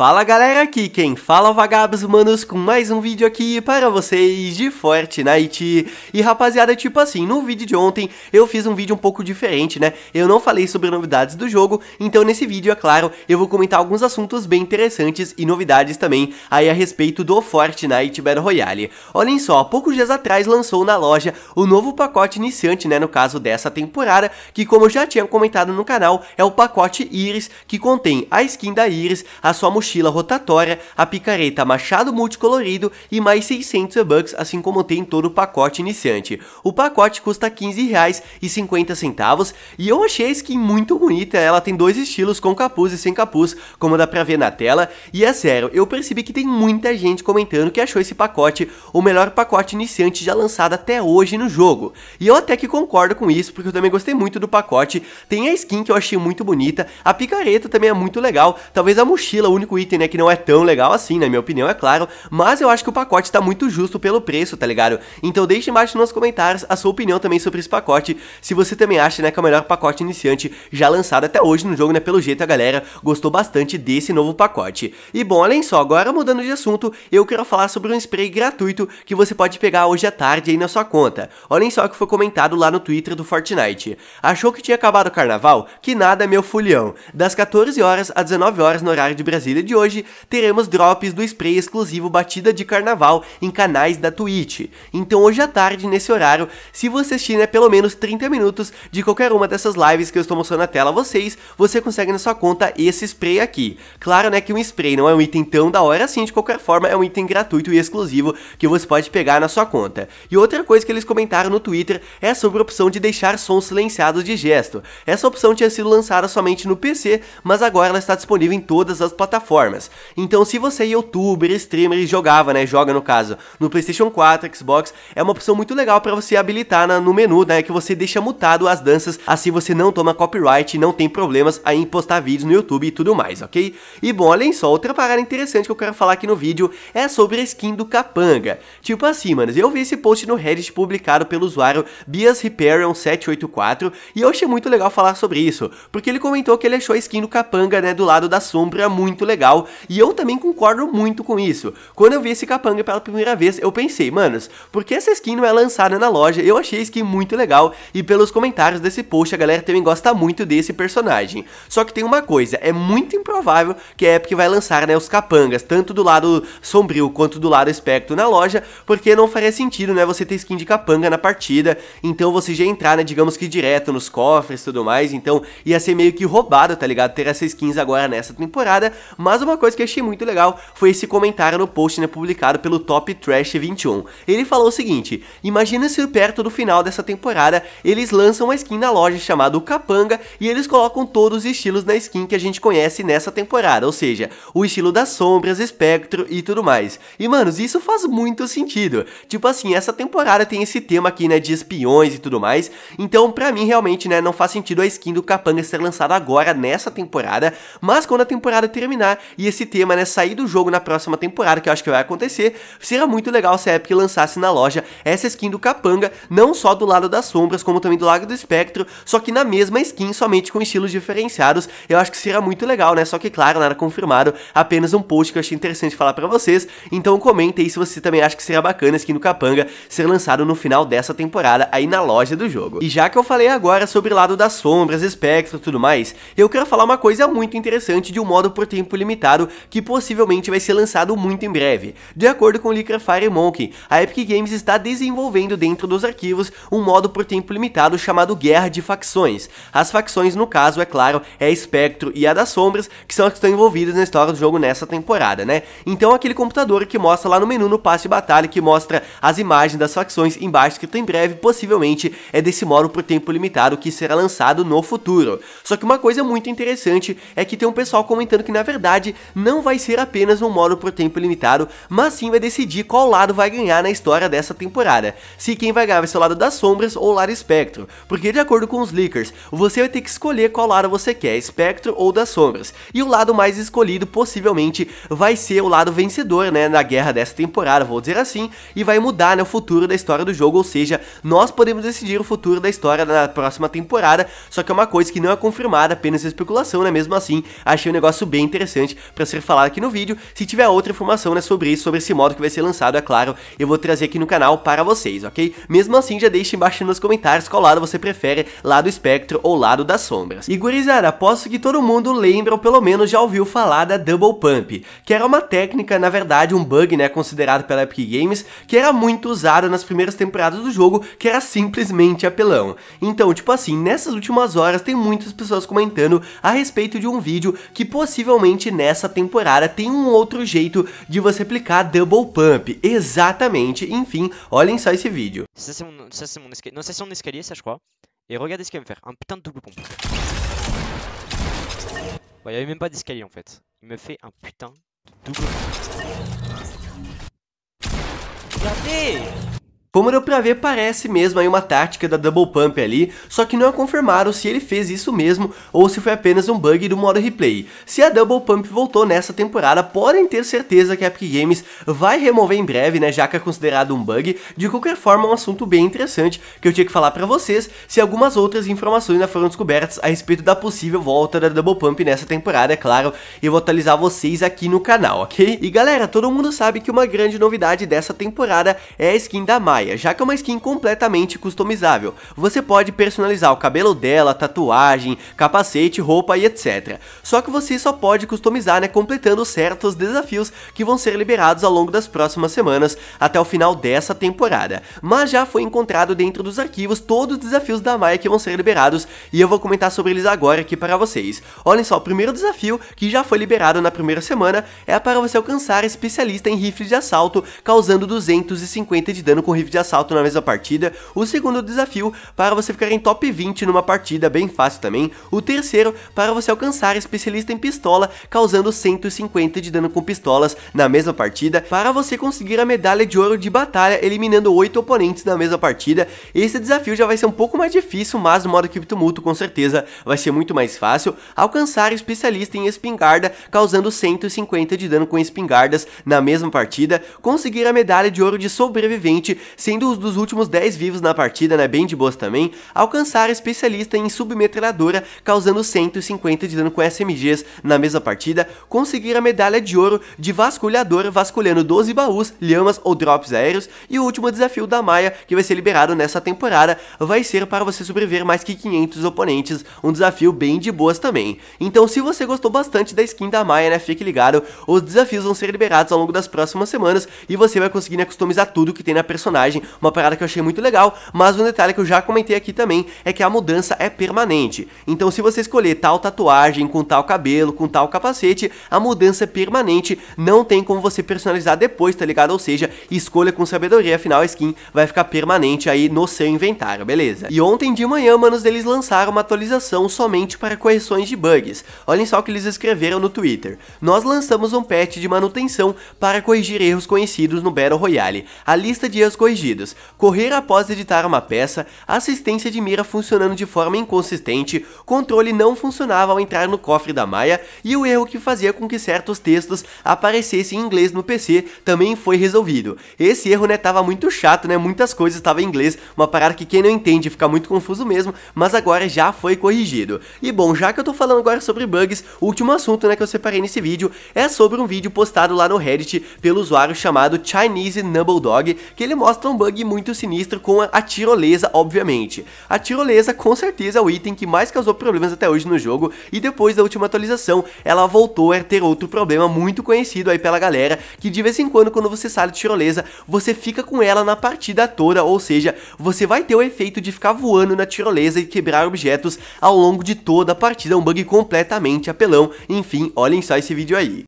Fala galera, aqui quem fala é o Vagabos Humanos com mais um vídeo aqui para vocês de Fortnite. E rapaziada, tipo assim, no vídeo de ontem eu fiz um vídeo um pouco diferente, né? Eu não falei sobre novidades do jogo, então nesse vídeo, é claro, eu vou comentar alguns assuntos bem interessantes e novidades também aí a respeito do Fortnite Battle Royale. Olhem só, poucos dias atrás lançou na loja o novo pacote iniciante, né, no caso dessa temporada, que como eu já tinha comentado no canal, é o pacote Iris, que contém a skin da Iris, a sua mochila mochila rotatória, a picareta machado multicolorido e mais 600 e-bucks, assim como tem todo o pacote iniciante. O pacote custa 15 reais e eu achei a skin muito bonita, ela tem dois estilos, com capuz e sem capuz, como dá pra ver na tela, e é sério, eu percebi que tem muita gente comentando que achou esse pacote o melhor pacote iniciante já lançado até hoje no jogo, e eu até que concordo com isso, porque eu também gostei muito do pacote, tem a skin que eu achei muito bonita, a picareta também é muito legal, talvez a mochila, o único único item, né, que não é tão legal assim, na minha opinião, é claro, mas eu acho que o pacote tá muito justo pelo preço, tá ligado? Então deixe embaixo nos comentários a sua opinião também sobre esse pacote, se você também acha, né, que é o melhor pacote iniciante já lançado até hoje no jogo, né, pelo jeito a galera gostou bastante desse novo pacote. E bom, olhem só, agora mudando de assunto, eu quero falar sobre um spray gratuito que você pode pegar hoje à tarde aí na sua conta. Olhem só o que foi comentado lá no Twitter do Fortnite. Achou que tinha acabado o carnaval? Que nada, meu fulhão. Das 14 horas às 19 horas no horário de Brasília, de hoje, teremos drops do spray exclusivo Batida de Carnaval em canais da Twitch. Então hoje à tarde, nesse horário, se você assistir né, pelo menos 30 minutos de qualquer uma dessas lives que eu estou mostrando na tela a vocês, você consegue na sua conta esse spray aqui. Claro né, que um spray não é um item tão da hora assim, de qualquer forma é um item gratuito e exclusivo que você pode pegar na sua conta. E outra coisa que eles comentaram no Twitter é sobre a opção de deixar sons silenciados de gesto. Essa opção tinha sido lançada somente no PC, mas agora ela está disponível em todas as plataformas plataformas. Então, se você é youtuber, streamer e jogava, né, joga no caso, no PlayStation 4, Xbox, é uma opção muito legal para você habilitar na, no menu, né, que você deixa mutado as danças, assim você não toma copyright, e não tem problemas aí em postar vídeos no YouTube e tudo mais, ok? E bom, olhem só, outra parada interessante que eu quero falar aqui no vídeo é sobre a skin do Capanga. Tipo assim, mano, eu vi esse post no Reddit publicado pelo usuário Bias 784 e eu achei muito legal falar sobre isso, porque ele comentou que ele achou a skin do Capanga, né, do lado da sombra muito legal legal e eu também concordo muito com isso. Quando eu vi esse capanga pela primeira vez, eu pensei, manos, por que essa skin não é lançada na loja? Eu achei a skin muito legal e pelos comentários desse post a galera também gosta muito desse personagem. Só que tem uma coisa, é muito improvável que a Epic vai lançar né, os capangas, tanto do lado sombrio quanto do lado espectro na loja, porque não faria sentido né, você ter skin de capanga na partida, então você já entrar, né, digamos que direto nos cofres e tudo mais, então ia ser meio que roubado, tá ligado? Ter essas skins agora nessa temporada, mas mas uma coisa que eu achei muito legal foi esse comentário no post né, publicado pelo Top Trash 21. Ele falou o seguinte: Imagina se perto do final dessa temporada eles lançam uma skin na loja chamada o Capanga e eles colocam todos os estilos na skin que a gente conhece nessa temporada, ou seja, o estilo das sombras, espectro e tudo mais. E manos, isso faz muito sentido. Tipo assim, essa temporada tem esse tema aqui, né, de espiões e tudo mais. Então, pra mim realmente, né, não faz sentido a skin do Capanga ser lançada agora nessa temporada, mas quando a temporada terminar, e esse tema, né, sair do jogo na próxima temporada, que eu acho que vai acontecer, seria muito legal se a Epic lançasse na loja essa skin do Capanga, não só do lado das sombras, como também do lado do espectro, só que na mesma skin, somente com estilos diferenciados, eu acho que seria muito legal, né, só que claro, nada confirmado, apenas um post que eu achei interessante falar para vocês, então comenta aí se você também acha que seria bacana a skin do Capanga ser lançado no final dessa temporada aí na loja do jogo. E já que eu falei agora sobre o lado das sombras, espectro e tudo mais, eu quero falar uma coisa muito interessante de um modo por tempo limitado limitado que possivelmente vai ser lançado muito em breve. De acordo com o Licker Fire Monkey, a Epic Games está desenvolvendo dentro dos arquivos um modo por tempo limitado chamado Guerra de Facções. As facções, no caso, é claro, é a Espectro e a das Sombras, que são as que estão envolvidas na história do jogo nessa temporada, né? Então aquele computador que mostra lá no menu no passe de batalha, que mostra as imagens das facções embaixo escrito em breve, possivelmente é desse modo por tempo limitado que será lançado no futuro. Só que uma coisa muito interessante é que tem um pessoal comentando que na verdade verdade, não vai ser apenas um modo por tempo limitado, mas sim vai decidir qual lado vai ganhar na história dessa temporada. Se quem vai ganhar vai ser o lado das sombras ou o lado espectro, porque de acordo com os leakers, você vai ter que escolher qual lado você quer, espectro ou das sombras. E o lado mais escolhido possivelmente vai ser o lado vencedor, né, na guerra dessa temporada, vou dizer assim, e vai mudar né, o futuro da história do jogo, ou seja, nós podemos decidir o futuro da história na próxima temporada, só que é uma coisa que não é confirmada, apenas especulação, né? Mesmo assim, achei um negócio bem interessante interessante para ser falado aqui no vídeo. Se tiver outra informação né, sobre isso, sobre esse modo que vai ser lançado, é claro, eu vou trazer aqui no canal para vocês, ok? Mesmo assim, já deixe embaixo nos comentários qual lado você prefere, lado espectro ou lado das sombras. E gurizada, aposto que todo mundo lembra ou pelo menos já ouviu falar da Double Pump, que era uma técnica, na verdade um bug, né, considerado pela Epic Games, que era muito usada nas primeiras temporadas do jogo, que era simplesmente apelão. Então, tipo assim, nessas últimas horas tem muitas pessoas comentando a respeito de um vídeo que possivelmente nessa temporada tem um outro jeito de você aplicar Double Pump. exatamente Enfim, olhem só esse vídeo. não sei se é um mon escalier. e ça c'est que je crois. ce me faire. um putain de double pump Bon, il n'y avait même pas d'escalier en fait. Il me fait un putain de double Regardez como deu pra ver, parece mesmo aí uma tática da Double Pump ali, só que não é confirmado se ele fez isso mesmo ou se foi apenas um bug do modo replay. Se a Double Pump voltou nessa temporada, podem ter certeza que a Epic Games vai remover em breve, né, já que é considerado um bug. De qualquer forma, é um assunto bem interessante que eu tinha que falar pra vocês se algumas outras informações ainda né, foram descobertas a respeito da possível volta da Double Pump nessa temporada, é claro, e eu vou atualizar vocês aqui no canal, ok? E galera, todo mundo sabe que uma grande novidade dessa temporada é a skin da Maya já que é uma skin completamente customizável. Você pode personalizar o cabelo dela, tatuagem, capacete, roupa e etc. Só que você só pode customizar, né, completando certos desafios que vão ser liberados ao longo das próximas semanas até o final dessa temporada. Mas já foi encontrado dentro dos arquivos todos os desafios da Maia que vão ser liberados e eu vou comentar sobre eles agora aqui para vocês. Olhem só, o primeiro desafio que já foi liberado na primeira semana é para você alcançar especialista em rifles de assalto, causando 250 de dano com rifle de assalto na mesma partida, o segundo desafio para você ficar em top 20 numa partida bem fácil também, o terceiro para você alcançar especialista em pistola causando 150 de dano com pistolas na mesma partida, para você conseguir a medalha de ouro de batalha eliminando 8 oponentes na mesma partida, esse desafio já vai ser um pouco mais difícil, mas no modo cripto mútuo com certeza vai ser muito mais fácil, alcançar especialista em espingarda causando 150 de dano com espingardas na mesma partida, conseguir a medalha de ouro de sobrevivente sendo os dos últimos 10 vivos na partida, né, bem de boas também, alcançar a especialista em submetralhadora, causando 150 de dano com SMGs na mesma partida, conseguir a medalha de ouro de vasculhador, vasculhando 12 baús, lhamas ou drops aéreos, e o último desafio da Maia, que vai ser liberado nessa temporada, vai ser para você sobreviver mais que 500 oponentes, um desafio bem de boas também. Então se você gostou bastante da skin da Maia, né, fique ligado, os desafios vão ser liberados ao longo das próximas semanas, e você vai conseguir né, customizar tudo que tem na personagem, personagem, uma parada que eu achei muito legal, mas um detalhe que eu já comentei aqui também é que a mudança é permanente. Então se você escolher tal tatuagem, com tal cabelo, com tal capacete, a mudança é permanente, não tem como você personalizar depois, tá ligado? Ou seja, escolha com sabedoria, afinal a skin vai ficar permanente aí no seu inventário, beleza? E ontem de manhã, manos, eles lançaram uma atualização somente para correções de bugs. Olhem só o que eles escreveram no Twitter. Nós lançamos um patch de manutenção para corrigir erros conhecidos no Battle Royale. A lista de erros corrigidos correr após editar uma peça, assistência de mira funcionando de forma inconsistente, controle não funcionava ao entrar no cofre da Maia e o erro que fazia com que certos textos aparecessem em inglês no PC também foi resolvido. Esse erro, né, tava muito chato, né, muitas coisas estavam em inglês, uma parada que quem não entende fica muito confuso mesmo, mas agora já foi corrigido. E bom, já que eu tô falando agora sobre bugs, o último assunto, né, que eu separei nesse vídeo é sobre um vídeo postado lá no Reddit pelo usuário chamado Chinese Dog que ele mostra um bug muito sinistro com a tirolesa, obviamente. A tirolesa com certeza é o item que mais causou problemas até hoje no jogo e depois da última atualização ela voltou a ter outro problema muito conhecido aí pela galera que de vez em quando quando você sai de tirolesa você fica com ela na partida toda, ou seja, você vai ter o efeito de ficar voando na tirolesa e quebrar objetos ao longo de toda a partida, é um bug completamente apelão, enfim, olhem só esse vídeo aí.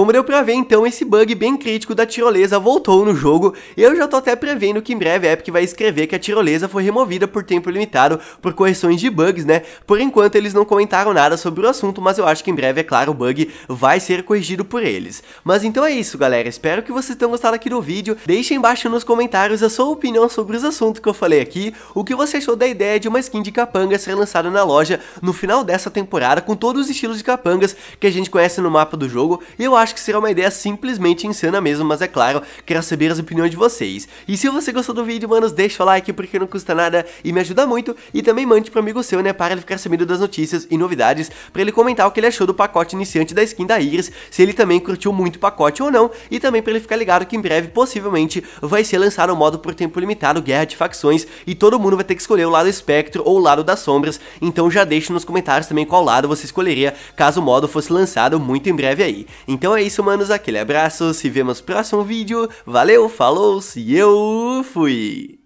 Como deu pra ver então, esse bug bem crítico da tirolesa voltou no jogo, e eu já tô até prevendo que em breve a Epic vai escrever que a tirolesa foi removida por tempo limitado por correções de bugs, né? Por enquanto eles não comentaram nada sobre o assunto, mas eu acho que em breve, é claro, o bug vai ser corrigido por eles. Mas então é isso, galera. Espero que vocês tenham gostado aqui do vídeo. Deixem embaixo nos comentários a sua opinião sobre os assuntos que eu falei aqui, o que você achou da ideia de uma skin de capanga ser lançada na loja no final dessa temporada com todos os estilos de capangas que a gente conhece no mapa do jogo, e eu acho acho que será uma ideia simplesmente insana mesmo, mas é claro, quero saber as opiniões de vocês. E se você gostou do vídeo, manos, deixa o like porque não custa nada e me ajuda muito. E também mande pro amigo seu, né, para ele ficar sabendo das notícias e novidades, para ele comentar o que ele achou do pacote iniciante da skin da Iris, se ele também curtiu muito o pacote ou não, e também para ele ficar ligado que em breve, possivelmente, vai ser lançado um modo por tempo limitado, Guerra de Facções, e todo mundo vai ter que escolher o lado espectro ou o lado das sombras, então já deixe nos comentários também qual lado você escolheria, caso o modo fosse lançado muito em breve aí. Então então é isso, manos. Aquele abraço. Se vemos no próximo vídeo. Valeu, falou, se eu fui!